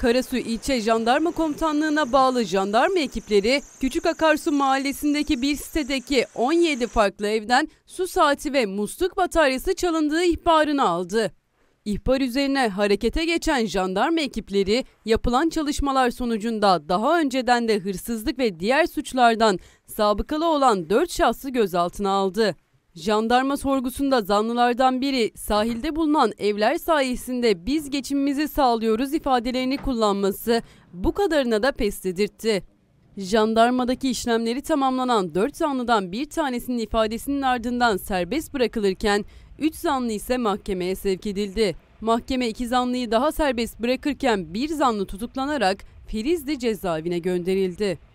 Karasu ilçe Jandarma Komutanlığı'na bağlı jandarma ekipleri Küçük Akarsu mahallesindeki bir sitedeki 17 farklı evden su saati ve musluk bataryası çalındığı ihbarını aldı. İhbar üzerine harekete geçen jandarma ekipleri yapılan çalışmalar sonucunda daha önceden de hırsızlık ve diğer suçlardan sabıkalı olan 4 şahsı gözaltına aldı. Jandarma sorgusunda zanlılardan biri sahilde bulunan evler sayesinde biz geçimimizi sağlıyoruz ifadelerini kullanması bu kadarına da pes dedirtti. Jandarmadaki işlemleri tamamlanan 4 zanlıdan bir tanesinin ifadesinin ardından serbest bırakılırken 3 zanlı ise mahkemeye sevk edildi. Mahkeme 2 zanlıyı daha serbest bırakırken bir zanlı tutuklanarak Filizli cezaevine gönderildi.